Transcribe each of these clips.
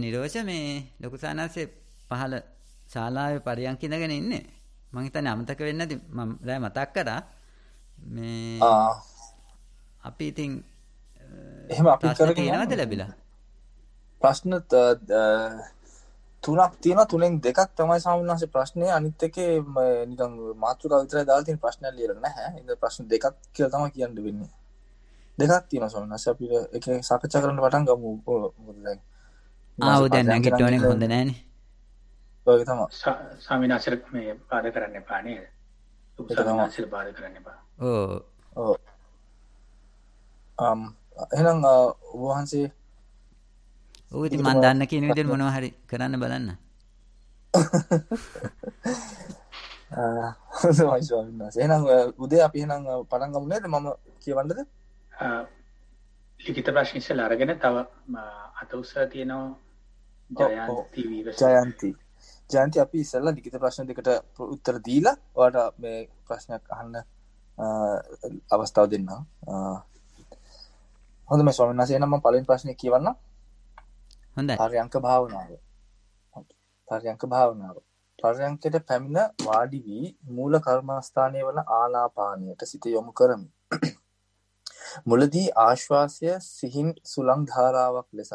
මේ නිරෝෂ මේ ලොකු සානාසේ පහළ ශාලාවේ පරියන්ක ඉඳගෙන ඉන්නේ. මං හිතන්නේ අමතක වෙන්නේ නැති මම රෑ මතක් කරා. මේ අපි ඉතින් එහෙම අපි කරගෙන යනවද ලැබිලා? ප්‍රශ්න තුනක් තියෙනවා තුනෙන් දෙකක් තමයි සාමාන්‍යයෙන් ප්‍රශ්නේ අනිත් එකේ නිකන් මාතෘකාව විතරයි දාලා තියෙන ප්‍රශ්නයක් ලියලා නැහැ. ඉතින් ප්‍රශ්න දෙකක් කියලා තමයි කියන්න වෙන්නේ. දෙකක් තියෙනවා සාමාන්‍යයෙන් අපි එක සාකච්ඡා කරන්න පටන් ගමු. මොකද දැන් ආව දැන් නැගටෝන හොඳ නෑන තම සාමිනාශර මේ පාද කරන්න පානේ උසමාශර පාද කරන්න බා ඕ එහෙනම් වහන්සේ ඕති මන් දන්න කියන විදිර මොනව හරි කරන්න බලන්න එනම් උදේ අපි එනම් පටන්ගම නේද මම කියවන්නද ලිකිත ප්‍රශ්නිසල් අරගෙන තව අත උස්සා තියෙනවා ජයන්ති ජයන්ති අපි ඉසල්ල ලිකිත ප්‍රශ්න දෙකට උත්තර දීලා වාට මේ ප්‍රශ්නයක් අහන්න අවස්ථාව දෙන්න හොඳ මේ ස්වමන්සේ නම පලින් ප්‍රශ්නය කියවන්න හොඳ හර්යංක භාවනාව පර්යංක භාවනාව පර්යංකයට පැමිණ වාඩි වී මූල කර්මස්ථානය වන ආනාපානයට සිත යොමු කරමි මුලදී ආශ්වාසය සිහින් සුළං ධාරාවක් ලෙසත්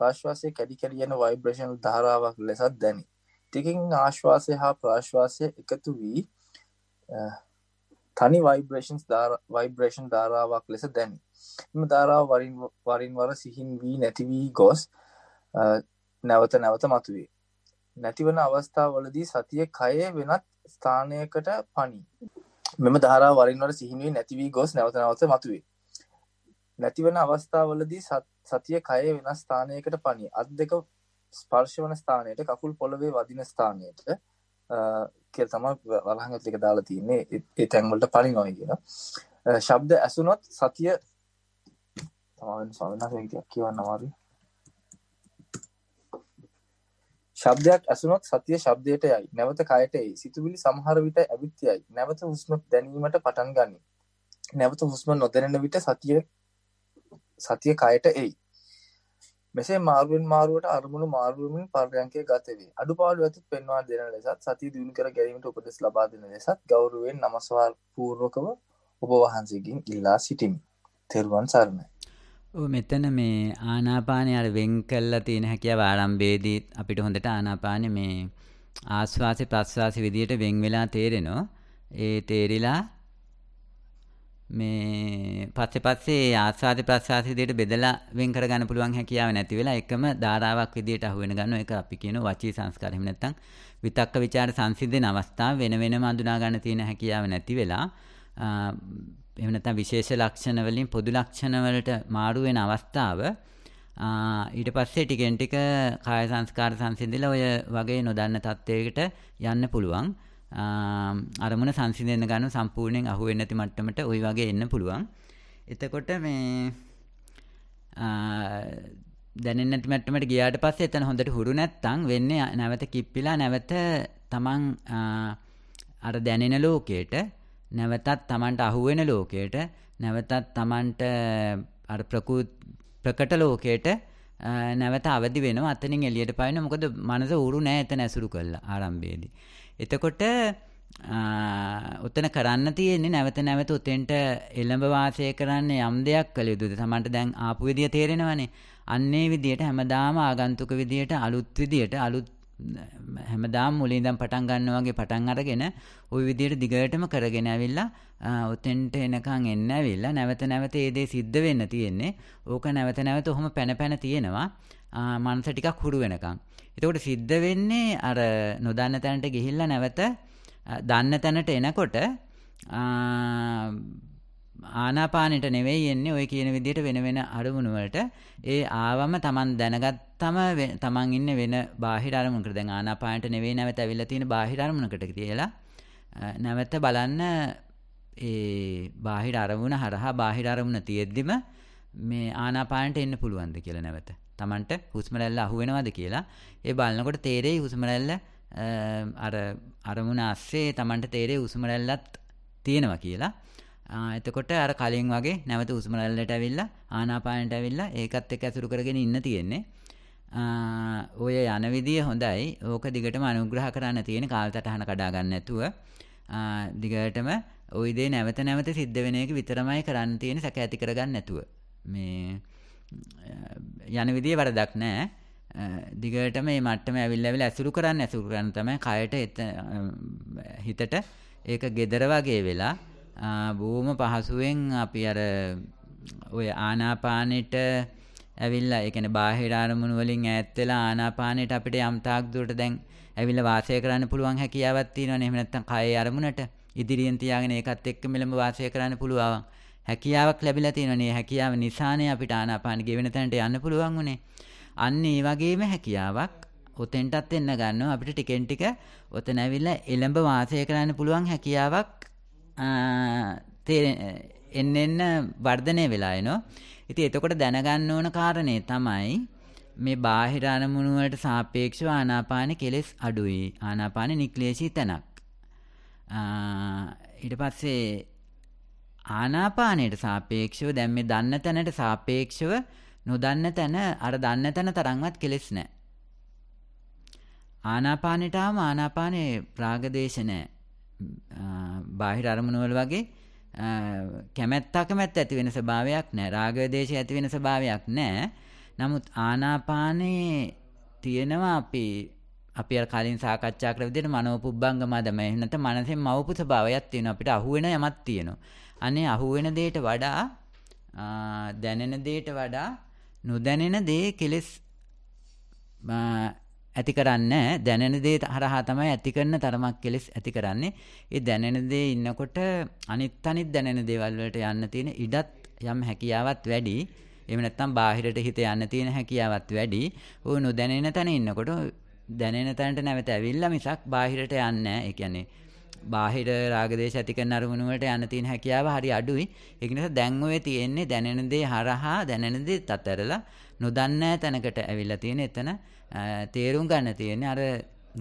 ප්‍රශ්වාසය කැඩිකැඩ යන වයිබ්‍රේෂන් ධාරාවක් ලෙසත් දැනි. ටිකින් ආශ්වාසය හා ප්‍රශ්වාසය එකතු වී තනි වයිබ්‍රේෂන්ස් වයිබ්‍රේෂන් ධාරාවක් ලෙස දැනි. එම ධාරාව වරින් වරින් වර සිහින් වී නැති වී ගොස් නැවත නැවත මතුවේ. නැතිවන අවස්ථාවලදී සතිය කයේ වෙනත් ස්ථානයකට පනි. මෙම ධාරා වරින් වර සිහිනුවේ නැතිවී ගොස් නැවත නැවත මතුවේ. නැතිවන අවස්ථාවලදී සතිය කය වෙනස් ස්ථානයකට පනි අත් දෙක ස්පර්ශ වන ස්ථානයට කකුල් පොළවේ වදින ස්ථානයට කියල තම වලහඟත් එක දාලා තියන්නේ ඒ තැන්වලට පලි නොය කියලා ශබ්ද ඇසුනොත් සතිය තමාෙන් ස්වාමනාසයක් කියවන්න අමාරු ශබ්දයක් ඇසුනොත් සතිය ශබ්දයට යයි නැවත කයට එයි සිතුවිලි සමහර විට ඇවිත් යයි නැවත හුස්ම දැනීමට පටන් ගනි නැවත හුස්ම නොදැනෙන විට සතිය සතිය කයට එයි මෙසේ මාරුවෙන් මාරුවට අරමුණු මාරුවමින් පර්යන්කය ගතවේ අඩු පාඩු ඇති පෙන්වා දෙන ලෙසත් සති දියුණු කර ගැනීමට උපදෙස් ලබා දෙන ලෙසත් ගෞරුවෙන් නමස්වාල් පූර්වකව ඔබ වහන්සේකින් ඉල්ලා සිටිමි තෙරුවන් සරණ මෙතන මේ ආනාපානය අර වෙන් කල්ලා තියෙන හැකිය වාරම්භේදී අපිට හොඳට ආනාපානය මේ ආශ්වාසය ප්‍රශ්වාසය විදියට වෙන් වෙලා තේරෙනවා ඒ තේරිලා මේ පස්සේ පස්සේ ආස්වාද ප්‍රසආස විදියට බෙදලා වෙන් කරගන්න පුළුවන් හැකියාව නැති වෙලා එකම ධාරාවක් විදියට අහු වෙන ගන්න ඒක අපි කියන වචී සංස්කාර එහෙම නැත්නම් විතක්ක ਵਿਚාර සංසිඳෙන අවස්ථාව වෙන වෙනම අඳුනා ගන්න තියෙන හැකියාව නැති වෙලා එහෙම නැත්නම් විශේෂ ලක්ෂණ වලින් පොදු ලක්ෂණ වලට මාරු වෙන අවස්ථාව ඊට පස්සේ ටිකෙන් ටික කාය සංස්කාර සංසිඳිලා ඔය වගේ නොදන්න තත්වයකට යන්න පුළුවන්. අරමුණ සංසිඳෙන්න ගන්න සම්පූර්ණයෙන් අහු වෙන්නේ නැති මට්ටමට ওই වගේ එන්න පුළුවන්. එතකොට මේ දැනෙන්නේ නැති මට්ටමට ගියාට පස්සේ එතන හොඳට හුරු නැත්තම් වෙන්නේ නැවත කිප්පිලා නැවත තමන් අර දැනෙන ලෝකයට නැවතත් තමන්ට අහුවෙන ලෝකයට නැවතත් තමන්ට අර ප්‍රකට ලෝකයට නැවත අවදි වෙනවා අතනින් එළියට පයින්න මොකද මනස ඌරු නෑ එතන ඇසුරු කළා ආරම්භයේදී. එතකොට උත්තන කරන්න තියෙන්නේ නැවත නැවත උතෙන්ට එළඹවාසය කරන්න යම් දෙයක් කළ යුතුද තමන්ට දැන් ආපු විදිය තේරෙනවනේ අන්නේ විදියට හැමදාම ආගන්තුක විදියට අලුත් විදියට අලුත් හැමදාම මුලින් ඉඳන් පටන් ගන්නවා වගේ පටන් අරගෙන ওই විදියට දිගටම කරගෙන ඇවිල්ලා උතෙන්ට එනකන් එන්න ඇවිල්ලා නැවත නැවත ඒ දේ සිද්ධ වෙන්න තියෙන්නේ. ඕක නැවත නැවත ඔහොම පැන පැන තියෙනවා. මනස ටිකක් හුරු වෙනකන්. එතකොට සිද්ධ වෙන්නේ අර නොදන්න තැනට ගිහිල්ලා නැවත දන්න තැනට එනකොට ආනාපානෙට නෙවෙයි එන්නේ ඔය කියන විදිහට වෙන වෙන අරමුණු වලට ඒ ආවම තමන් දැනගත්තම තමන් ඉන්නේ වෙන බාහිර අරමුණකට දැන් ආනාපානෙට නෙවෙයි නැවත ඇවිල්ලා තියෙන බාහිර අරමුණකට කියලා නැවත බලන්න ඒ බාහිර අරමුණ හරහා බාහිර අරමුණ තියෙද්දිම මේ ආනාපානෙට එන්න පුළුවන්ද කියලා නැවත Tamanට හුස්ම රැල්ල අහු වෙනවද කියලා ඒ බලනකොට තේරෙයි හුස්ම රැල්ල අර අරමුණ ASCII Tamanට තේරෙයි හුස්ම රැල්ලත් තියෙනවා කියලා. එතකොට අර කලින් වගේ නැවත හුස්ම රැල්ලට ඇවිල්ලා ආනාපානයට ඇවිල්ලා ඒකත් එක්ක ඇසුරු කරගෙන ඉන්න තියෙන්නේ. ඔය යන විදිය හොඳයි. ඕක දිගටම අනුග්‍රහ කරන්න තියෙන කාලසටහන කඩා ගන්න නැතුව දිගටම ওই දේ නැවත නැවත සිද්ධ වෙන එක විතරමයි කරන්න තියෙන සැක ඇති කරගන්න නැතුව. මේ යන විදිය වරදක් නෑ දිගට මේ මට්ටම ඇවිල්ලවිල ඇසුරු කරන්න ඇසුරු කරන්න තමයි කයට එත හිතට ඒක gedara වගේ වෙලා බොහොම පහසුවෙන් අපි අර ඔය ආනාපානෙට ඇවිල්ලා ඒ කියන්නේ බාහිර අරමුණු වලින් ඈත් වෙලා ආනාපානෙට අපිට යම් තාක් දුරට දැන් ඇවිල්ලා වාසය කරන්න පුළුවන් හැකියාවක් තියෙනවනේ. එහෙම නැත්නම් කයේ අරමුණට ඉදිරියෙන් තියාගෙන ඒකත් එක්ක මෙලම වාසය කරන්න පුළුවන්. හැකියාවක් ලැබිලා තියෙනනේ හැකියාව නිසානේ අපිට ආනාපාන ගෙවෙන තැනට යන්න පුළුවන් උනේ. අන්න ඒ වගේම හැකියාවක් උතෙන්ටත් එන්න ගන්නවා අපිට ටිකෙන් ටික ඔතන ඇවිල්ලා එළඹ වාසය කරන්න පුළුවන් හැකියාවක් එන්න එන්න වර්ධනය වෙලා එනවා. ඉතින් එතකොට දැනගන්න ඕන කාරණේ තමයි මේ බාහිර අරමුණු වලට සාපේක්ෂව ආනාපාන කෙලෙස් අඩුයි. ආනාපාන නික්ලේශී තැනක්. ඊට පස්සේ ආනාපානයට සාපේක්ෂව දැන් මේ දන්න තැනට සාපේක්ෂව නොදන්න තැන අර දන්න තැන තරම්වත් කෙලෙස් නැහැ. ආනාපානෙටාම ආනාපානේ රාගදේශ නැහැ. බාහිර අරමුණු වල වගේ කැමැත්තක මැත්ත ඇති වෙන ස්වභාවයක් නැහැ. රාගදේශය ඇති වෙන ස්වභාවයක් නැහැ. නමුත් ආනාපානේ තියෙනවා අපේ අපි අර කලින් සාකච්ඡා කරපු දෙන මනෝපුබ්බංගම තමයි. නැත්නම් මනසෙන් මවපු ස්වභාවයක් තියෙනවා. අපිට අහුවෙන යමක් තියෙනවා. අනේ අහුවෙන දෙයට වඩා දැනෙන දෙයට වඩා නොදැනෙන දේ කෙලස් ඇති කරන්නේ දැනෙන දේ හරහා තමයි ඇති කරන තරමක් කෙලස් ඇති කරන්නේ. ඒ දැනෙන දේ ඉන්නකොට අනිත් අනිත් දැනෙන දේවල් වලට යන්න තියෙන ඉඩත් යම් හැකියාවක් වැඩි. එහෙම නැත්නම් බාහිරට හිත යන්න තියෙන හැකියාවක් වැඩි. ඕ නොදැනෙන තැන ඉන්නකොට දැනෙන තැනට නැවත ඇවිල්ලා මිසක් බාහිරට යන්නේ නැහැ. ඒ කියන්නේ බාහිර රාගදේශ ඇති කරන අරමුණු වලට යන්න තියෙන හැකියාව හරි අඩුයි. ඒක නිසා දැන් ඔය තියෙන්නේ දැනෙන දේ හරහා දැනෙන දේ තතරලා නොදන්නේ තැනකට ඇවිල්ලා තියෙන එතන තේරුම් ගන්න තියෙන්නේ අර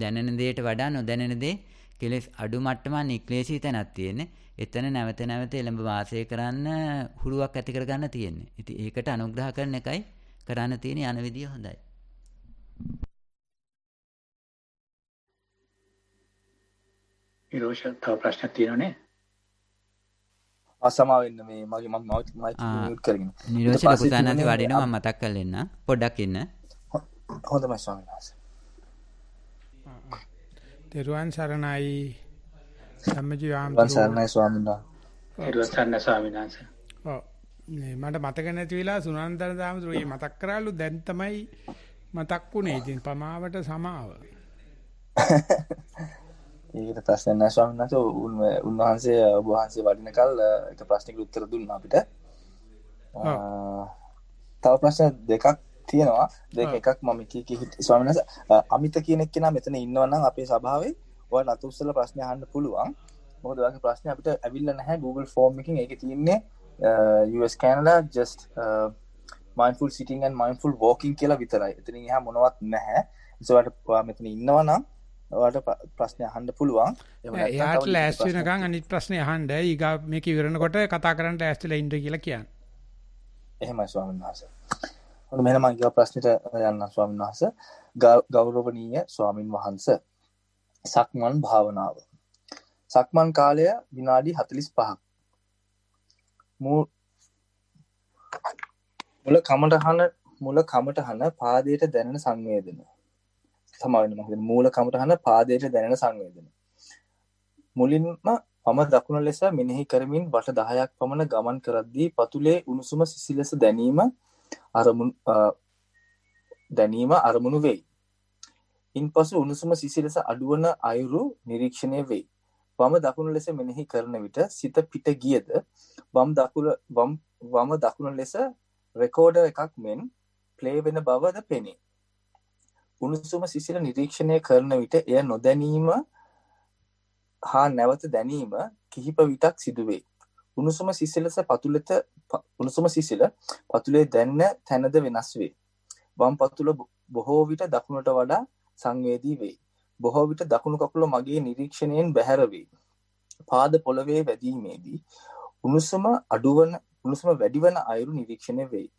දැනෙන දේට වඩා නොදැනෙන දේ කෙලෙස් අඩු මට්ටමක් නික්ලේශී තැනක් තියෙන්නේ. එතන නැවත නැවත එළඹ වාසය කරන්න හුරුවක් ඇති කරගන්න තියෙන්නේ. ඉතින් ඒකට අනුග්‍රහ කරන එකයි කරන්න තියෙන යන විදිය හොඳයි. නිරෝෂ තව ප්‍රශ්නයක් තියෙනවනේ අසමා වෙන්න මේ මගේ මම මයික් මියුට් කරගෙන නිරෝෂ පුතානන්ද වඩින මම මතක් කරලෙන්න පොඩ්ඩක් ඉන්න හොඳයි ස්වාමීන් වහන්සේ දේරුවන් සරණයි සම්මජිවාම් දේරුවන් සරණයි ස්වාමීන් වහන්සේ දේරුවන් සරණයි ස්වාමීන් වහන්සේ ඔව් මට මතක නැති වෙලා සුනන්දන දාමතුරු මතක් කරාලු දැන් තමයි මතක් වුණේ ඉතින් පමාවට සමාව ඒක ප්‍රශ්න ස්වාමන්නස උන් උන්වහන්සේ ඔබහන්සේ වඩිනකල් එක ප්‍රශ්නික උත්තර දුන්න අපිට තව ප්‍රශ්න දෙකක් තියෙනවා දෙක එකක් මම කී ස්වාමනස අමිත කියනෙක් කෙන මෙතන ඉන්නවන්නම් අපේ සභාවේ ඔය නතුස්සල ප්‍රශ්නය හන්න පුළුවන් මොකද වගේ ප්‍රශ්න අපිට ඇවිල්ල නැහැ Google ෆෝර්මිකින් එක තියන්නේ US කැනලා ජස්ට මයින්ෆල් සිටින් මයින්ෆල් ෝකින් කියලා විතරයි එතන හා මොනවත් නැහැ සවට මෙතන ඉන්නවනම් ඔයාලට ප්‍රශ්න අහන්න පුළුවන් එයාට ලෑස්ති වෙනකන් අනිත් ප්‍රශ්නේ අහන්න ඊගා මේක ඉවරනකොට කතා කරන්න ලෑස්තිලා ඉන්න කියලා කියන්නේ එහෙමයි ස්වාමීන් වහන්සේ ඔන්න මෙහෙනම් මම ඊගා ප්‍රශ්නෙට යන්න ස්වාමීන් වහන්සේ ගෞරවණීය ස්වාමින් වහන්සේ සක්මන් භාවනාව සක්මන් කාලය විනාඩි 45ක් මුල කමටහන මුල කමටහන පාදයට දැනෙන සංවේදනය සමාවෙන මහ මූල කමටහන පාදයට දැනෙන සංවේදන මුලින්ම පම දකුණ ලෙස මෙනෙහි කරමින් බට දහයක් පමණ ගමන් කරද්දී පතුලේ උණුසුම සිසිලෙස දැනීම දැනීම අරමුණු වෙයි ඉන් පසු උණුසුම සිසිලෙස අඩුවන අයුරු නිරීක්ෂණය වෙයි වම දකුණු ලෙස මෙනෙහි කරන විට සිත පිට ගියද වම් දකුණ වම දකුණ ලෙස රෙකෝඩර් එකක් මෙන් ප්ලේ වෙන බවද පෙනේ උණුසුම සිසිල නිරීක්ෂණය කරන විට එය නොදැනීම හා නැවත දැනීම කිහිප විටක් සිදුවේ. උණුසුම සිසිලස පතුලත උණුසුම සිසිල පතුලේ දැන්න තැනද වෙනස් වේ. වම් පතුල බොහෝ විට දකුණට වඩා සංවේදී වේ. බොහෝ විට දකුණු කකුල මගේ නිරීක්ෂණයෙන් බැහැර වේ. පාද පොළවේ වැදීමේදී උණුසුම අඩුවන උණුසුම වැඩිවන අයුරු නිරීක්ෂණය වේ.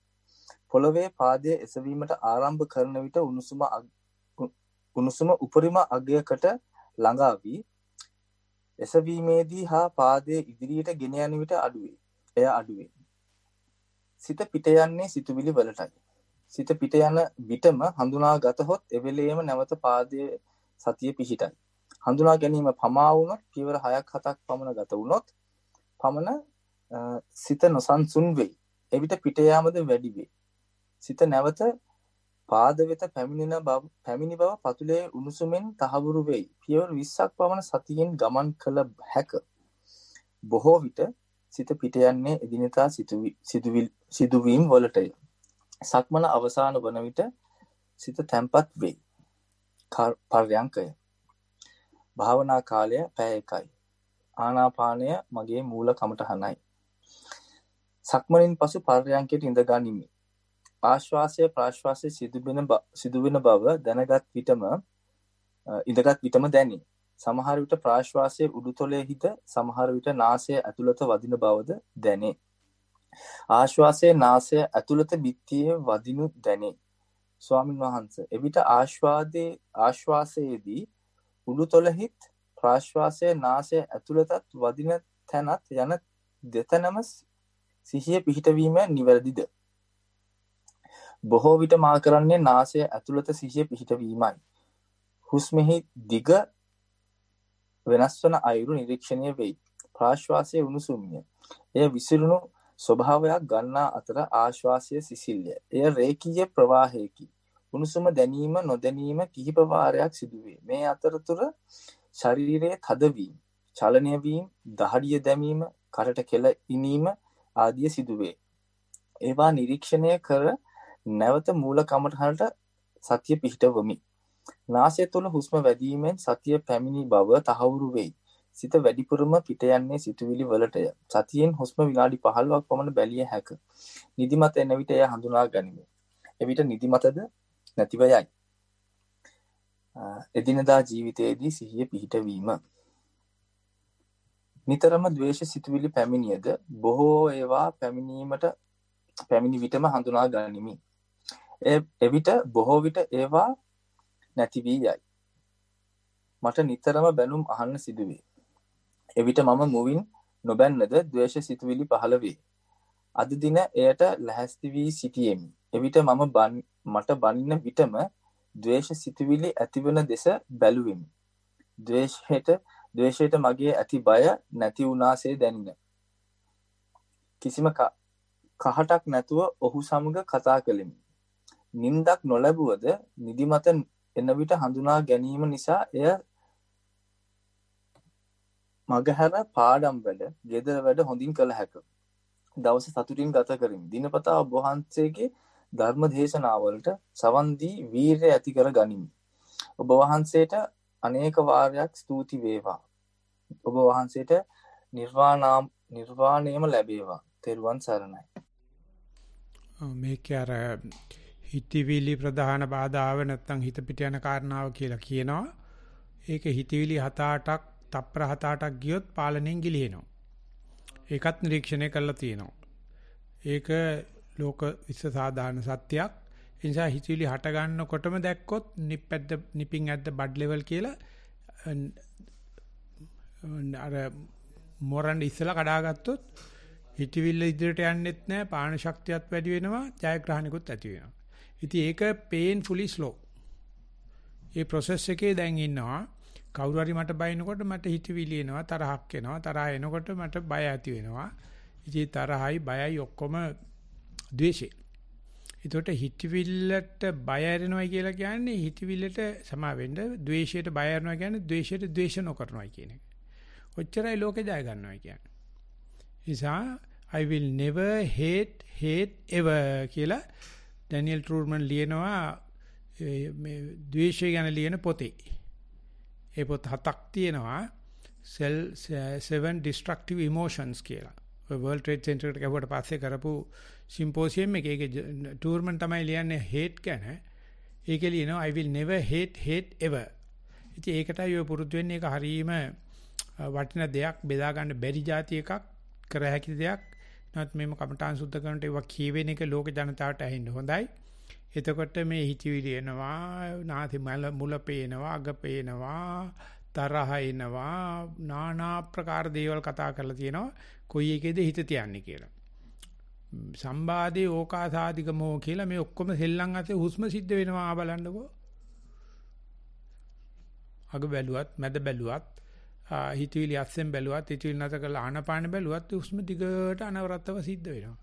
පොළොවේ පාදය එසවීමට ආරම්භ කරන විට උණුසුම උණුසුම උපරිම අගයකට ළඟා වී එසවීමේදී හා පාදය ඉදිරියට ගෙන යන විට අඩුවේ. එය අඩුවේ. සිත පිට යන්නේ සිතුවිලි වලටයි. සිත පිට යන විටම හඳුනා ගතහොත් එවෙලේම නැවත පාදයේ සතිය පිහිටයි. හඳුනා ගැනීම පමා වුණොත් පියවර 6ක් 7ක් පමණ ගත වුණොත් පමණ සිත නොසන්සුන් වෙයි. එවිට පිට යාමද වැඩි වේ. සිත නැවත පාද වෙත පැමිණෙන බව පැමිණි බව පතුලේ උණුසුමෙන් තහවුරු වෙයි. පියවර 20ක් පමණ සතියෙන් ගමන් කළ හැක. බොහෝ විට සිත පිට යන්නේ එදිනෙදා සිදුවීම් වලටය. සක්මන අවසාන වන විට සිත තැම්පත් වෙයි. පර්යංකය. භාවනා කාලය පැය එකයි. ආනාපානය මගේ මූල කමටහනයි. සක්මනින් පසු පර්යංකයට ඉඳ ගනිමි. ආශ්වාසය ප්‍රශ්වාසය සිදුබෙන සිදුවෙන බව දැනගත් විටම ඉඳගත් විටම දැනේ. සමහර විට ප්‍රාශ්වාසය උඩුතොලේ හිත සමහර විට නාසය ඇතුළත වදින බවද දැනේ. ආශ්වාසය නාසය ඇතුළත බිත්තියේ වදිනු දැනේ. ස්වාමින් වහන්ස එවිට ආශ්වාදයේ ආශ්වාසයේදී උඩුතොලහිත් ප්‍රාශ්වාසය නාසය ඇතුළතත් වදින තැනත් යන දෙතනම සිහිය පිහිටවීම නිවැරදිද බොහෝ විට මා කරන්නේ නාසය ඇතුළත සිහිය පිහිටවීමයි. හුස්මෙහි දිග වෙනස් වන අයුරු නිරීක්ෂණය වෙයි. ප්‍රාශ්වාසය උණුසුම්ය. එය විසිරුණු ස්වභාවයක් ගන්නා අතර ආශ්වාසය සිසිල්ය. එය රේකීය ප්‍රවාහයකි. උණුසුම දැනීම නොදැනීම කිහිප වාරයක් සිදුවේ. මේ අතරතුර ශරීරයේ තදවීම, චලනය වීම, දහඩිය දැමීම, කරට කෙල ඉනීම ආදිය සිදුවේ. ඒවා නිරීක්ෂණය කර නැවත මූල කමටහනට සතිය පිහිටවමි. නාසය තුළ හුස්ම වැදීමෙන් සතිය පැමිණි බව තහවුරු වෙයි. සිත වැඩිපුරම පිට යන්නේ සිතුවිලි වලටය. සතියෙන් හුස්ම විනාඩි 15ක් පමණ බැලිය හැක. නිදිමත එන විට එය හඳුනා ගනිමි. එවිට නිදිමතද නැතිව යයි. එදිනදා ජීවිතයේදී සිහිය පිහිටවීම නිතරම ද්වේෂ සිතුවිලි පැමිණියද බොහෝ ඒවා පැමිණීමට පැමිණි විටම හඳුනා ගනිමි. එවිට බොහෝ විට ඒවා නැතිවී යයි මට නිතරම බැලුම් අහන්න සිදුවේ එවිට මම මුවින් නොබැන්නද දවේශ සිතුවිලි පහළ වේ අද දින එයට ලැහැස්ති වී සිටියමි එවිට මම මට බන්න විටම දවේශ සිතුවිලි ඇතිවන දෙස බැලුවමි දවේශයට දවේශයට මගේ ඇති බය නැති වුනාසේ දැන්න කිසිම කහටක් නැතුව ඔහු සමග කතා කළෙමි නින්දක් නොලැබුවද නිදිමත එන විට හඳුනා ගැනීම නිසා එය මගහැර පාඩම් වැඩ ගෙදර වැඩ හොඳින් කළ හැක. දවස සතුටින් ගත කරින් දිනපතා ඔබහන්සේගේ ධර්ම දේශනාවලට සවන්දී වීරය ඇති කර ගනිමි. ඔබ වහන්සේට අනේක වාර්යක් ස්තුති වේවා. ඔබ වහන්සේට නිර්වාණාම් නිර්වාණයම ලැබේවා. තෙරුවන් සරණයි. මේක අර හිතවිලි ප්‍රධාන බාධාව නැත්තම් හිත පිට යන කාරණාව කියලා කියනවා. ඒක හිතවිලි 7-8ක් තප්පර 7-8ක් ගියොත් පාලනයෙන් ගිලිහෙනවා. ඒකත් නිරීක්ෂණය කරලා තියෙනවා. ඒක ලෝක විශ්ව සාධාරණ සත්‍යයක්. ඒ නිසා හිතවිලි හට ගන්නකොටම දැක්කොත් නිප්පැද්ද නිපින් ඇද්ද බඩ් ලෙවල් කියලා අර මොරන් ඉස්සලා කඩාගත්තොත් හිතවිල්ල ඉදිරියට යන්නෙත් නැහැ පාන ශක්තියත් වැඩි වෙනවා ජයග්‍රහණිකුත් ඇති වෙනවා ඉතින් ඒක painfully slow. ඒ process එකේ දැන් ඉන්නවා. කවුරු හරි මට බයිනකොට මට හිතවිලි එනවා, තරහක් එනවා. තරහ එනකොට මට බය ඇති වෙනවා. ඉතින් තරහයි බයයි ඔක්කොම ද්වේෂේ. එතකොට හිතවිල්ලට බය ඇරෙනවයි කියලා කියන්නේ හිතවිල්ලට සමා වෙන්න, ද්වේෂයට බය ඇරෙනවා කියන්නේ ද්වේෂයට ද්වේෂ නොකරනවයි කියන එක. ඔච්චරයි ලෝකේ ජය ගන්නවයි කියන්නේ. නිසා I will never hate hate ever කියලා ඩැනියල් ට්‍රූමන් ලියනවා මේ ද්වේෂය ගැන ලියන පොතේ. ඒ පොත් හතක් තියෙනවා cell 7 destructive emotions කියලා. ඔය World Trade Center එකට ගිහුවට පස්සේ කරපු symposium එකේ ඒකේ ටූර්මන් තමයි ලියන්නේ hate ගැන. ඒකේ ලියනවා I will never hate hate ever. ඉතින් ඒකටයි ඔය පුරුදු වෙන්නේ ඒක හරීම වටින දෙයක් බෙදා ගන්න බැරි જાති එකක් කර හැකි දෙයක් නමුත් මේම කමඨාන් සුද්ධ කරනට ඒවා කියවෙන එක ලෝක ජනතාවට ඇහෙන්න හොඳයි. එතකොට මේ හිතවිලි එනවා, නාති මල මුල පේනවා, අග පේනවා, තරහ එනවා, নানা ප්‍රකාර දේවල් කතා කරලා තියෙනවා. කොයි එකේද හිත තියන්නේ කියලා. සම්බාධේ ඕකාසාධිකමෝ කියලා මේ ඔක්කොම සෙල්ලම් අතේ හුස්ම සිද්ධ වෙනවා බලන්නකෝ. අග බැලුවත්, මැද බැලුවත් හිතවිලි අස්සෙන් බැලුවත් හිතවිලි නැත කරලා ආනපාන බැලුවත් හුස්ම දිගට අනවරත්තව සිද්ධ වෙනවා.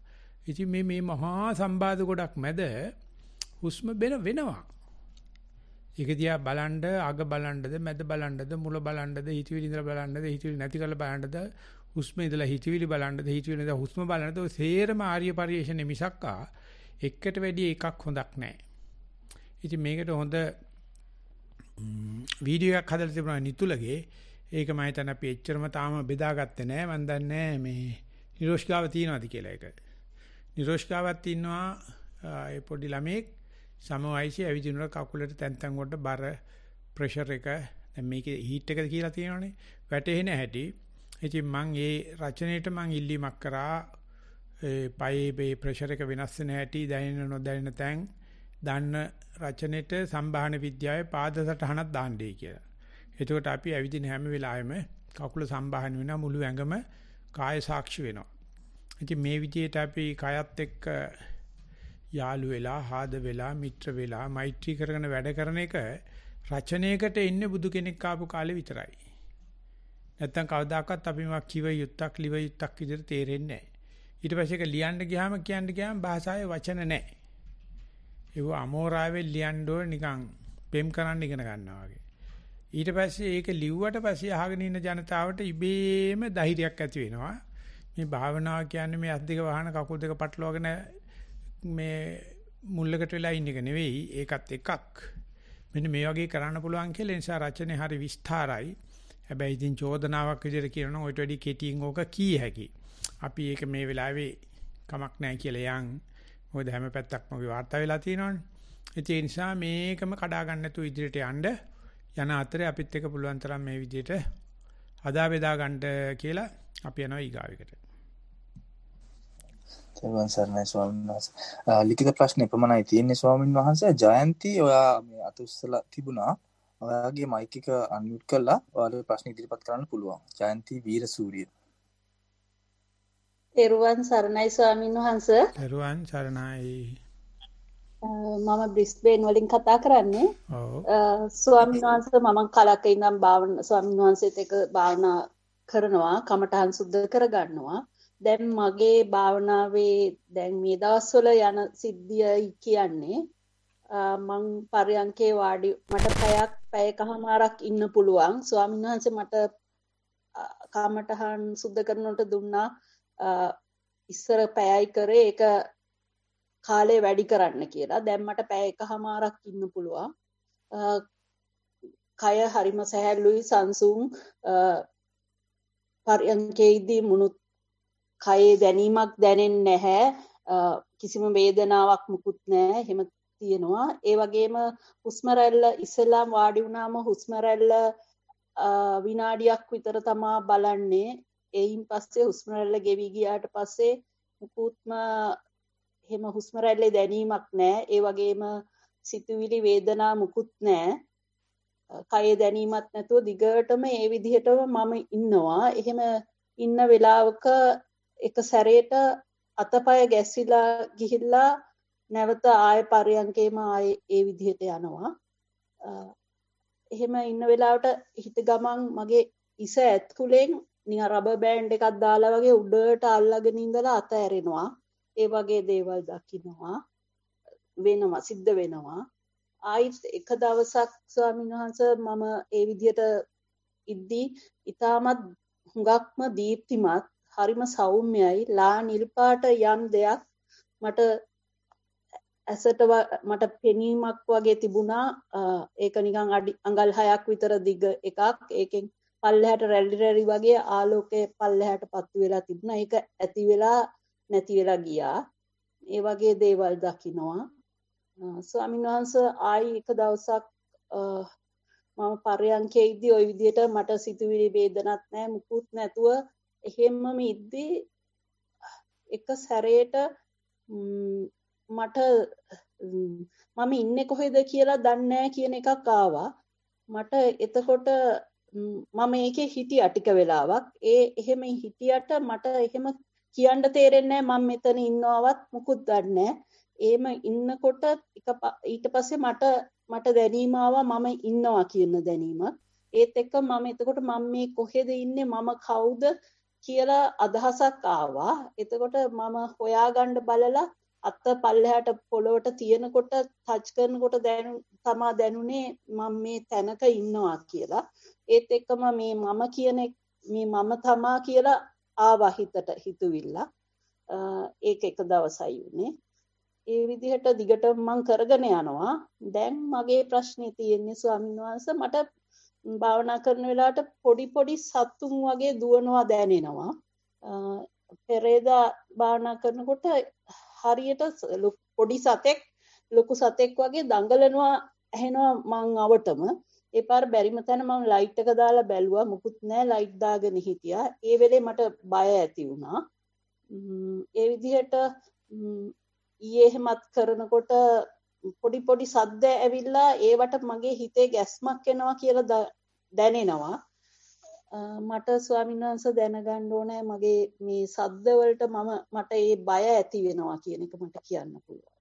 ඉතින් මේ මේ මහා සම්බාධ ගොඩක් මැද හුස්ම බෙන වෙනවා. ඒක දිහා බලන්න අග බලන්නද මැද බලන්නද මුල බලන්නද හිතවිලි ඉඳලා බලන්නද හිතවිලි නැති කරලා බලන්නද හුස්ම ඉඳලා හිතවිලි බලන්නද හිතවිලි ඉඳලා හුස්ම බලන්නද ඔය සේරම ආර්ය පරිශ්‍රණය මිසක්කා එකට වැඩිය එකක් හොඳක් නැහැ. ඉතින් මේකට හොඳ වීඩියෝ එකක් හදලා තිබුණා නිතුලගේ ඒක මම හිතන්නේ අපි එච්චරම තාම බෙදාගත්තේ නැහැ. මම දන්නේ මේ නිරෝෂ්කාව තියනවාද කියලා ඒක. නිරෝෂ්කාවක් තියනවා ඒ පොඩි ළමෙක් සම වයසේ ඇවිදිනකොට කකුලට තැන් තැන් වලට බර ප්‍රෙෂර් එක දැන් මේකේ හීට් එක කියලා තියෙනවනේ. වැටෙහෙන හැටි. ඉතින් මම ඒ රචනෙට මම ඉල්ලීමක් කරා ඒ පයේ මේ ප්‍රෙෂර් එක වෙනස් වෙන හැටි දැනෙන නොදැනෙන තැන් දන්න රචනෙට සම්භාහන විද්‍යාවේ පාද සටහනක් දාන්නයි කියලා. එතකොට අපි ඇවිදින හැම වෙලාවෙම කකුල සම්බාහන වෙනවා මුළු ඇඟම කාය සාක්ෂි වෙනවා. ඉතින් මේ විදිහට අපි කයත් එක්ක යාළු වෙලා, හාද වෙලා, මිත්‍ර වෙලා, මෛත්‍රී කරගෙන වැඩ කරන එක රචනයකට ඉන්නේ බුදු කෙනෙක් ආපු කාලේ විතරයි. නැත්තම් කවදාකවත් අපි මේවා කිව යුත්තක්, ලිව යුත්තක් විදිහට තේරෙන්නේ නැහැ. ඊට පස්සේ ඒක ලියන්න ගියාම කියන්න ගියාම භාෂාවේ වචන නැහැ. ඒව අමෝරාවේ ලියන්න ඕන නිකන් පෙම් කරන්න ඉගෙන ගන්නවා වගේ. ඊට පස්සේ ඒක ලිව්වට පස්සේ අහගෙන ඉන්න ජනතාවට ඉබේම ධෛර්යයක් ඇති වෙනවා. මේ භාවනාව කියන්නේ මේ අත් දෙක වහන කකුල් දෙක පටලවාගෙන මේ මුල්ලකට වෙලා ඉන්න එක නෙවෙයි. ඒකත් එකක්. මෙන්න මේ වගේ කරන්න පුළුවන් කියලා නිසා රචනයේ හරි විස්තරයි. හැබැයි ඉතින් චෝදනාවක් විදිහට කියනනම් ඔයිට වැඩි කෙටියෙන් ඕක කී හැකි. අපි ඒක මේ වෙලාවේ කමක් නැහැ කියලා යන්. මොකද හැම පැත්තක්ම වාර්තා වෙලා තියෙනවනේ. ඒ නිසා මේකම කඩා ගන්න නැතුව ඉදිරියට යන්න යන අතරේ අපිත් එක පුළුවන් තරම් මේ විදිහට අදා බෙදා ගන්න කියලා අපි යනවා ඊගාවෙකට. තෙරුවන් සරණයි ස්වාමීන් වහන්සේ. ලිඛිත ප්‍රශ්න එපමණයි තියෙන්නේ ස්වාමීන් වහන්සේ. ජයන්ති ඔයා මේ අත උස්සලා තිබුණා. ඔයාගේ මයික් එක අන්මියුට් කරලා ඔයාලගේ ප්‍රශ්න ඉදිරිපත් කරන්න පුළුවන්. ජයන්ති වීරසූරිය. තෙරුවන් සරණයි ස්වාමීන් වහන්සේ. තෙරුවන් සරණයි. මම බ්‍රිස්බේන් වලින් කතා කරන්නේ ස්වාමීන් වහන්සේ මම කලක ඉඳන් භාවනා ස්වාමීන් වහන්සේත් එක භාවනා කරනවා කමඨහන් සුද්ධ කරගන්නවා දැන් මගේ භාවනාවේ දැන් මේ දවස්වල යන සිද්ධියයි කියන්නේ මං පරයන්කේ වාඩි මට පැයක් පැයකමාරක් ඉන්න පුළුවන් ස්වාමීන් වහන්සේ මට කමඨහන් සුද්ධ කරනකොට දුන්නා ඉස්සර පැයයි කරේ ඒක කාලය වැඩි කරන්න කියලා දැම්මට පැය එක හමාරක් ඉන්න පුළුවන් කය හරිම සැහැල්ලුයි සංසුම් පර්යංකේදී මුණුත් කයේ දැනීමක් දැනෙන් නැහැ කිසිම වේදනාවක් මුකුත් නෑ හෙම තියෙනවා ඒ වගේම හුස්මරැල්ල ඉස්සලාම් වාඩි වුණාම හුස්මරැල්ල විනාඩියක් විතර තමා බලන්නේ එයින් පස්සේ හුස්මරැල්ල ගෙවී ගියාට පස්සේ මුකුත්ම එහෙම හුස්ම රැල්ලේ දැනීමක් නැහැ. ඒ වගේම සිතුවිලි වේදනා මුකුත් නැහැ. කය දැනීමක් නැතුව දිගටම ඒ විදිහටම මම ඉන්නවා. එහෙම ඉන්න වෙලාවක එක සැරේට අතපය ගැස්සිලා ගිහිල්ලා නැවත ආය පරයන්කේම ආය ඒ විදිහට යනවා. එහෙම ඉන්න වෙලාවට හිත ගමන් මගේ ඉස ඇතුලෙන් නිකන් රබර් බෑන්ඩ් එකක් දාලා වගේ උඩට අල්ලගෙන ඉඳලා අත ඇරෙනවා. ඒ වගේ දේවල් දකිනවා වෙනවා සිද්ධ වෙනවා ආයිත් එක දවසක් ස්වාමීන් වහන්සේ මම ඒ විදියට ඉද්දී ඊටමත් හුඟක්ම දීප්තිමත් හරිම සෞම්‍යයි ලා නිල්පාට යම් දෙයක් මට ඇසට මට පෙනීමක් වගේ තිබුණා ඒක නිකන් අඟල් 6ක් විතර දිග එකක් ඒකෙන් පල්ලෙහාට රැලි රැලි වගේ ආලෝකය පල්ලෙහාට පත්තු වෙලා තිබුණා ඒක ඇති වෙලා නැති වෙලා ගියා. ඒ වගේ දේවල් දකිනවා. ස්වාමීන් වහන්සේ ආයි එක දවසක් මම පරයන්කේදී ওই විදිහට මට සිතුවිලි වේදනක් නැහැ මුකුත් නැතුව එහෙම්ම ඉද්දී එක සැරේට මට මම ඉන්නේ කොහෙද කියලා දන්නේ නැහැ කියන එකක් ආවා. මට එතකොට මම ඒකේ හිටියා ටික වෙලාවක්. ඒ එහෙම හිටියට මට එහෙම කියන්න තේරෙන්නේ මම මෙතන ඉන්නවවත් මුකුත් දන්නේ එහෙම ඉන්නකොට ඊට පස්සේ මට මට දැනීම මම ඉන්නවා කියන දැනීමක් ඒත් එක්ක මම එතකොට මම මේ කොහෙද ඉන්නේ මම කවුද කියලා අදහසක් ආවා එතකොට මම හොයාගන්න බලලා අත්ත පල්ලෙහාට පොළොවට තියෙනකොට ටච් කරනකොට තමා දැනුනේ මම මේ තැනක ඉන්නවා කියලා ඒත් එක්කම මේ මම කියන මේ මම තමා කියලා ආවා හිතට හිතුවිල්ලක් ඒක එක දවසයි වුනේ ඒ විදිහට දිගටම මම කරගෙන යනවා දැන් මගේ ප්‍රශ්නේ තියෙන්නේ ස්වාමීන් වහන්සේ මට භාවනා කරන වෙලාවට පොඩි පොඩි සත්තුන් වගේ දුවනවා දැනෙනවා පෙරේදා භාවනා කරනකොට හරියට පොඩි සතෙක් ලොකු සතෙක් වගේ දඟලනවා ඇහෙනවා මං අවටම ඒ පාර බැරිම තැන මම ලයිට් එක දාලා බැලුවා මුකුත් නැහැ ලයිට් දාගෙන හිටියා. ඒ වෙලේ මට බය ඇති වුණා. ඒ විදිහට ඊයේ හැමත් කරනකොට පොඩි පොඩි සද්ද ඇවිල්ලා ඒවට මගේ හිතේ ගැස්මක් එනවා කියලා දැනෙනවා. මට ස්වාමීන් වහන්සේ දැනගන්න ඕනේ මගේ මේ සද්ද වලට මම මට ඒ බය ඇති වෙනවා කියන එක මට කියන්න පුළුවන්.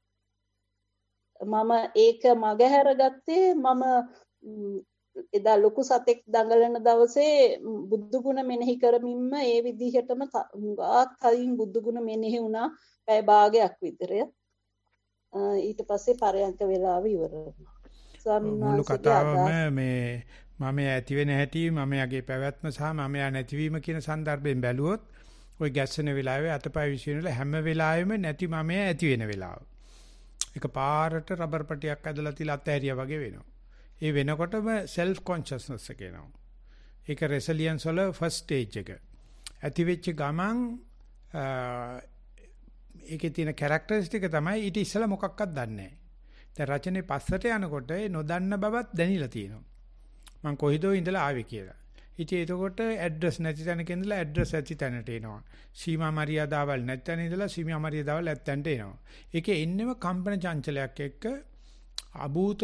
මම ඒක මගහැර ගත්තේ මම එදා ලොකු සතෙක් දඟලන දවසේ බුද්ධගුණ මෙනෙහි කරමින්ම ඒ විදිහටම ගාත් හයින් බුද්ධගුණ මෙනෙහි වුණා පැය භාගයක් විතරය ඊට පස්සේ පරයන්ක වේලාව ඉවර වුණා මේ මම ඇති වෙන හැටි මම යගේ පැවැත්ම සහ මම යා නැතිවීම කියන સંદર્ભයෙන් බැලුවොත් ওই ගැස්සෙන වෙලාවේ අතපය විශ්ිනල හැම වෙලාවෙම නැති මම ඇති වෙන වෙලාව. එක පාරට රබර් පටියක් ඇදලා තියලා අතහැරියා වගේ වෙනවා. ඒ වෙනකොටම self consciousness එක එනවා. ඒක resilience වල first stage එක. ඇති වෙච්ච ගමන් ඒකේ තියෙන characteristic තමයි ඊට ඉස්සෙල්ලා මොකක්වත් දන්නේ නැහැ. දැන් රචනයේ පස්සට යනකොට ඒ නොදන්න බවත් දැනিলা තියෙනවා. මං කොහෙදෝ ඉඳලා ආවේ කියලා. ඉතින් එතකොට ඇඩ්‍රස් නැති තැනක ඉඳලා ඇඩ්‍රස් ඇති තැනට එනවා. සීමා මරියාදාවල් නැති තැන ඉඳලා සීමා මරියාදාවල් ඇත්තන්ට එනවා. ඒකේ එන්නෙම කම්පන චංචලයක් එක්ක අභූත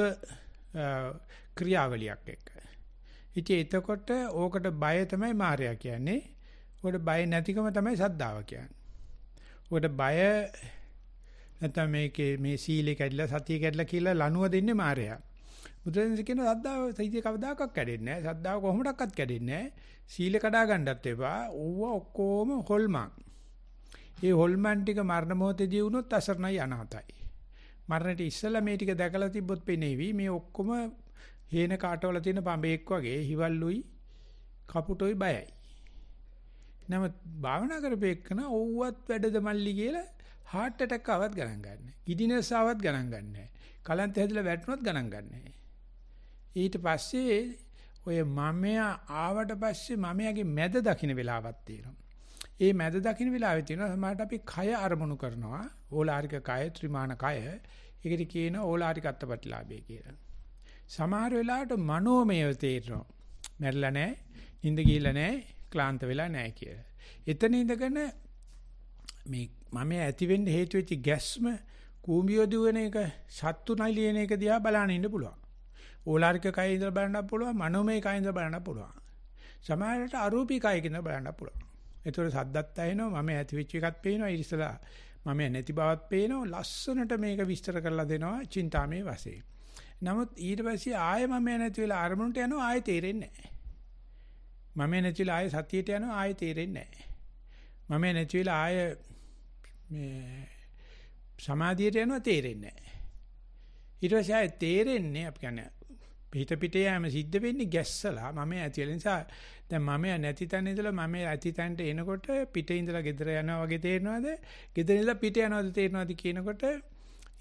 ක්‍රියාවලියක් එක්ක. ඉතින් එතකොට ඕකට බය තමයි මායя කියන්නේ. ඕකට බය නැතිකම තමයි සද්ධාව කියන්නේ. ඕකට බය නැත්නම් මේකේ මේ සීලේ කැඩිලා සතිය කැඩිලා කියලා ලනුව දෙන්නේ මායя. බුදුරජාණන් කියන සද්ධාව සීතිය කවදාකවත් කැඩෙන්නේ නැහැ. සද්ධාව කොහොමඩක්වත් කැඩෙන්නේ නැහැ. සීල කඩා ගන්නත් එපා. ඕව ඔක්කොම හොල්මන්. මේ හොල්මන් ටික මරණ මොහොතදී වුණොත් අසරණයි අනාතයි. මරණයට ඉස්සලා මේ ටික දැකලා තිබ්බොත් පෙනේවි මේ ඔක්කොම හේන කාටවල තියෙන බඹෙක් වගේ හිවල්ලුයි කපුටොයි බයයි. නමුත් භාවනා කරපේකන ඕව්වත් වැඩද මල්ලි කියලා heart attack ආවත් ගණන් ගන්නෑ. giddiness ආවත් ගණන් ගන්නෑ. කලන්ත හැදලා වැටුනොත් ගණන් ගන්නෑ. ඊට පස්සේ ඔය මමයා ආවට පස්සේ මමයාගේ මැද දකින්න වෙලාවක් තියෙනවා. ඒ මැද දකින්න වෙලාවේ තියෙනවා සමහරට අපි කය අරමුණු කරනවා. ඕලාරික කය, ත්‍රිමාන කය. ඒකට කියන ඕලාරිකත්ත ප්‍රතිලාභය කියලා. සමහර වෙලාවට මනෝමය තේරෙනවා. මැරිලා නැහැ, නිින්ද ගිහිල්ලා නැහැ, ක්ලාන්ත වෙලා නැහැ කියලා. එතන ඉඳගෙන මේ මම ඇති වෙන්න හේතු වෙච්ච ගැස්ම කූඹිය දුවන එක සත්තු නලියන එක දිහා බලන්න ඉන්න පුළුවන්. ඕලාරික කය ඉඳලා බලන්න පුළුවන්, මනෝමය කය ඉඳලා බලන්න පුළුවන්. සමහරට අරූපී කයක ඉඳලා බලන්න පුළුවන්. ඒතකොට සද්දත් ඇහෙනවා මම ඇති වෙච්ච එකත් පේනවා ඉතිසලා මම නැති බවත් පේනවා ලස්සනට මේක විස්තර කරලා දෙනවා චින්තාමේ වශයෙන්. නමුත් ඊට පස්සේ ආයෙ මම නැති වෙලා අරමුණට යනවා ආයෙ තේරෙන්නේ නැහැ. මම නැතිලා ආයෙ සතියට යනවා ආයෙ තේරෙන්නේ නැහැ. මම නැතිලා ආයෙ මේ සමාධියට යනවා තේරෙන්නේ නැහැ. ඊට පස්සේ ආයෙ තේරෙන්නේ අපි කියන්නේ පිට පිටේ යෑම සිද්ධ වෙන්නේ ගැස්සලා මම ඇති වෙන නිසා දැන් මම නැති තැන ඉඳලා මම ඇති තැනට එනකොට පිටේ ඉඳලා ගෙදර යනවා වගේ තේරෙනවද ගෙදර ඉඳලා පිට යනවද තේරෙනවද කියනකොට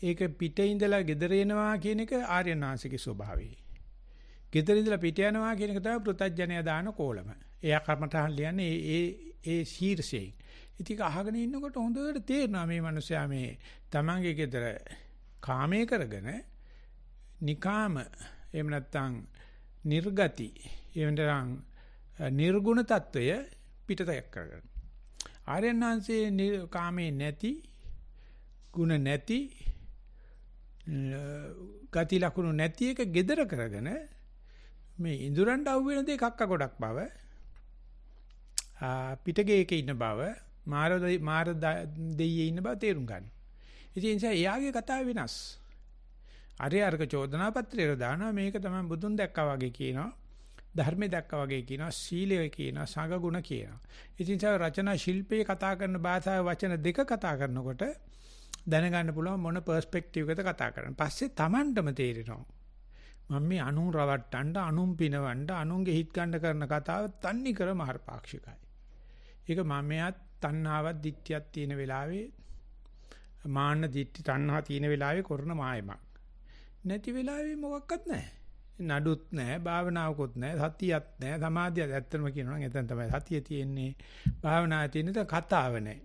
ඒක පිටේ ඉඳලා ගෙදර එනවා කියන එක ආර්යනාංශිකේ ස්වභාවයයි ගෙදර ඉඳලා පිට යනවා කියන එක තමයි පෘථජ්ජනය දාන කෝලම එයා කර්මතහන් ලියන්නේ ඒ ඒ ශීර්ෂයෙන් ඉතින් අහගෙන ඉන්නකොට හොඳට තේරෙනවා මේ මිනිස්යා මේ තමන්ගේ ගෙදර කාමයේ කරගෙන නිකාම එහෙම නැත්නම් නිර්ගති එහෙම නැත්නම් නිර්ගුණ తত্ত্বය පිටතයක් කරගන්න. ආර්යනාංශයේ කාමේ නැති ගුණ නැති ගති ලකුණු නැති එක gedara කරගෙන මේ ඉඳුරන්ට අහු වෙන දේ කක්ක ගොඩක් බව පිටගේක ඉන්න බව මාර මාර දෙයියේ ඉන්න බව තේරුම් ගන්න. ඉතින් ඒ නිසා එයාගේ කතාව වෙනස්. අරේ අර්ග චෝදනා පත්‍රයට දානවා මේක තමයි බුදුන් දැක්කා වගේ කියනවා. ධර්මය දැක්කා වගේ කියනවා සීලය කියනවා සංඝ ගුණ කියනවා. ඉතින් සාර රචනා ශිල්පයේ කතා කරන භාෂාවේ වචන දෙක කතා කරනකොට දැනගන්න පුළුවන් මොන පර්ස්පෙක්ටිව් එකද කතා කරන්නේ. පස්සේ Tamanටම තේරෙනවා. මම මේ අනුන් රවට්ටන්න අනුන් පිනවන්න අනුන්ගේ හිත් ගන්න කරන කතාව තන්නේ කර මහර්පාක්ෂිකයි. ඒක මමයාත් තණ්හාවත් ditthියක් තියෙන වෙලාවේ මාන්න ditthි තණ්හා තියෙන වෙලාවේ කරන මායමක්. නැති වෙලාවේ මොකක්වත් නැහැ. නඩුත් නැහැ, භාවනාවකුත් නැහැ, සතියත් නැහැ, සමාධියත් ඇත්තම කියනවා නම් එතන තමයි සතිය තියෙන්නේ. භාවනාව තියෙන්නේ කතාව නැහැ.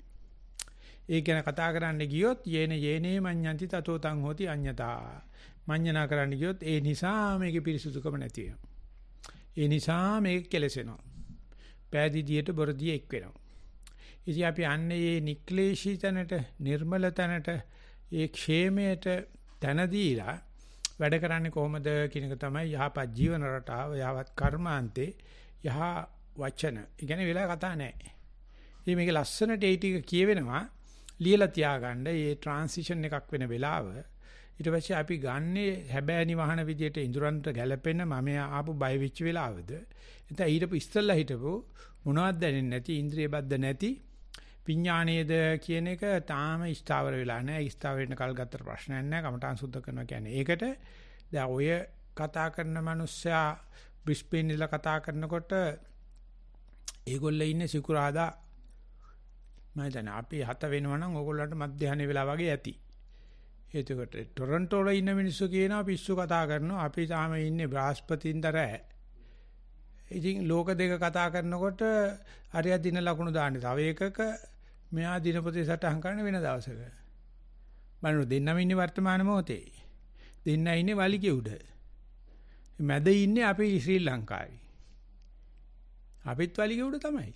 ඒ ගැන කතා කරන්න ගියොත් යේන යේනේ මඤ්ඤන්ති තතෝ තං හෝති අඤ්ඤතා. මඤ්ඤනා කරන්න ගියොත් ඒ නිසා මේකේ පිරිසුදුකම නැති ඒ නිසා මේක කෙලසෙනවා. පෑදීදියට බොරදී එක් වෙනවා. ඉතින් අපි අන්නේ මේ නික්ලේශී තැනට, නිර්මල තැනට, ඒ ക്ഷേමයට තන දීලා වැඩ කරන්නේ කොහොමද කියන තමයි යහපත් ජීවන රටාව යහපත් කර්මාන්තේ යහ වචන. ඉගෙන වෙලා කතා නැහැ. ඉතින් මේක ලස්සනට ඒ ටික කියවෙනවා ලියලා තියාගන්න. මේ ට්‍රාන්සිෂන් එකක් වෙන වෙලාව ඊට පස්සේ අපි ගන්නේ හැබෑ නිවහන විදියට ඉඳුරන්ට ගැළපෙන මම ආපු බය වෙච්ච වෙලාවද එතන ඊට ඉස්සෙල්ලා හිටපු මොනවත් දැනෙන්නේ නැති ඉන්ද්‍රිය බද්ධ නැති විඥානයේද කියන එක තාම ස්ථාවර වෙලා නැහැ. ස්ථාවර වෙන කල් ගත්තට ප්‍රශ්නයක් නැහැ. කමඨාන් සුද්ධ කරනවා කියන්නේ. ඒකට දැන් ඔය කතා කරන මිනිස්සයා බ්‍රිස්බේන් ඉඳලා කතා කරනකොට ඒගොල්ලෝ ඉන්නේ සිකුරාදා මම දන්නේ අපි හත වෙනවා නම් ඕගොල්ලන්ට මධ්‍යහනේ වෙලා වගේ ඇති. ඒකට ටොරන්ටෝ වල ඉන්න මිනිස්සු කියනවා පිස්සු කතා කරනවා අපි තාම ඉන්නේ බ්‍රාස්පතින්දර ඉතින් ලෝක දෙක කතා කරනකොට අරය දින ලකුණු දාන්නේ. තව එකක මෙයා දිනපොතේ සටහන් කරන වෙන දවසක. බලන්න දෙන්නම ඉන්නේ වර්තමාන මොහොතේ. දෙන්න ඉන්නේ වලිගේ උඩ. මැද ඉන්නේ අපි ශ්‍රී ලංකාවේ. අපිත් වලිගේ උඩ තමයි.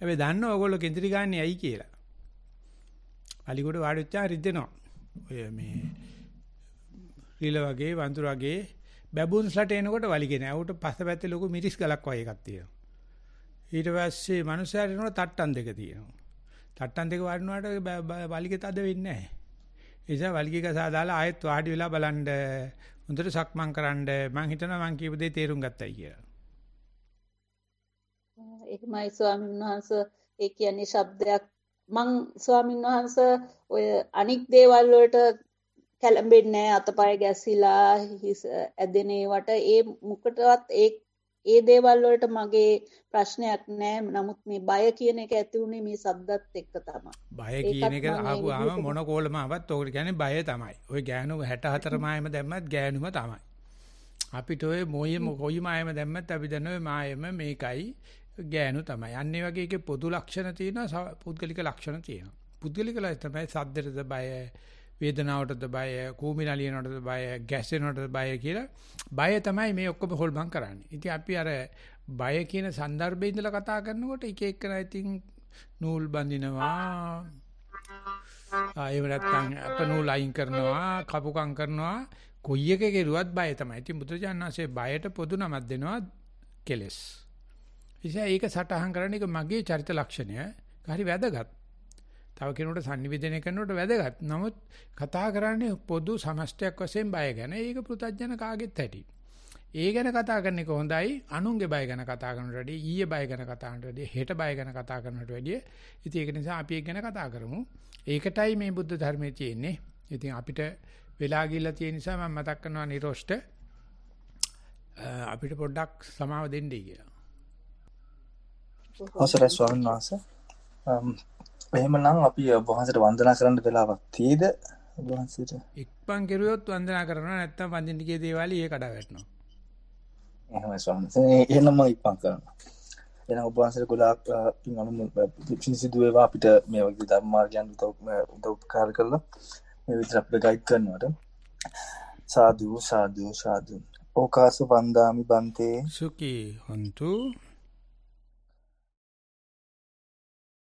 හැබැයි දන්න ඕගොල්ලෝ කෙන්තිරි ගන්නේ ඇයි කියලා. වලිගොඩ වාඩි වෙච්චා රිදෙනවා. ඔය මේ රීල වගේ වඳුර වගේ බැබුන්ස්ලට එනකොට වලිගේ නෑ. උට පස්සපැත්තේ ලොකු මිරිස් ගලක් වගේ එකක් තියෙනවා. ඊට පස්සේ මනුස්සයාට එනකොට තට්ටන් දෙක තියෙනවා. තට්ටන් දෙක වඩනවාට වලිගෙ තද වෙන්නේ නැහැ. ඒ නිසා වලිගෙක සාදාලා ආයෙත් වාඩි වෙලා බලන්න හොඳට සක්මන් කරන්න මම හිතනවා මම කියපු දේ තේරුම් ගත්තයි කියලා. ඒකමයි ස්වාමීන් වහන්සේ ඒ කියන්නේ શબ્දයක් මං ස්වාමීන් වහන්සේ ඔය අනික් දේවල් වලට කැළඹෙන්නේ නැහැ අතපය ගැසිලා හිස ඇදෙනේවට ඒ මුකටවත් ඒ ඒ දේවල් වලට මගේ ප්‍රශ්නයක් නෑ නමුත් මේ බය කියන එක ඇති උනේ මේ සද්දත් එක්ක තමයි. බය කියන එක ආපුවාම මොන කෝලම ආවත් ඔකට කියන්නේ බය තමයි. ওই ගෑනු 64 මායම දැම්මත් ගෑනුම තමයි. අපිට ওই මොයෙම කොයි මායම දැම්මත් අපි දන්නේ මායම මේකයි ගෑනු තමයි. අන්න ඒ වගේ එකේ පොදු ලක්ෂණ තියෙනවා පුද්ගලික ලක්ෂණ තියෙනවා. පුද්ගලික ලක්ෂණ තමයි සද්දටද බය වේදනාවටද බය, කූමිනලියනටද බය, ගැස්සෙනටද බය කියලා බය තමයි මේ ඔක්කොම හොල්බම් කරන්නේ. ඉතින් අපි අර බය කියන સંદર્ભයේ ඉඳලා කතා කරනකොට එක එකනා ඉතින් නූල් බඳිනවා. ආයෙම නැත්තම් අප නූල් අයින් කරනවා, කපුකම් කරනවා. කොයි එකේ කෙරුවත් බය තමයි. ඉතින් බුදුජානනාංශයේ බයට පොදු නමක් දෙනවා කෙලස්. ඉතින් ඒක සටහන් කරන එක මගේ චරිත ලක්ෂණය. හරි වැදගත්. තව කෙනෙකුට sannivedana කරනකොට වැදගත්. නමුත් කතා කරන්නේ පොදු සමස්තයක් වශයෙන් බය ගැන. ඒක පෘථජන කාගෙත් ඇති. ඒ ගැන කතා කරන එක හොඳයි. අනුන්ගේ බය ගැන කතා කරනට වැඩිය ඊයේ බය ගැන කතා කරනට වැඩිය හෙට බය ගැන කතා කරනට වැඩිය. ඉතින් ඒක නිසා අපි ඒක ගැන කතා කරමු. ඒකටයි මේ බුද්ධ ධර්මයේ තියෙන්නේ. ඉතින් අපිට වෙලා ගිහිල්ලා තියෙන නිසා මම මතක් කරනවා නිරෝෂ්ට අපිට පොඩ්ඩක් සමාව දෙන්නයි කියලා. අවසරයි ස්වාමීන් වහන්සේ. එහෙමනම් අපි වහන්සට වන්දනා කරන්න වෙලාවක් තියේද වහන්සට එක්පන් කෙරුවොත් වන්දනා කරනවා නැත්තම් පන්දිටිගේ දේවාලි ඒ කඩා වැටෙනවා එහෙමයි ස්වාමීනි එහෙනම් මම ඉක්පන් කරනවා එහෙනම් ඔබ වහන්සට ගොඩාක් පින් අනුමෝදන් පින් සිදු වේවා අපිට මේ වගේ ධර්ම මාර්ගයන් උදව් උපකාර කරලා මේ විදිහට අපිට ගයිඩ් කරනවට සාදු සාදු සාදු ඕකාසු වන්දාමි බන්තේ සුඛී හොන්තු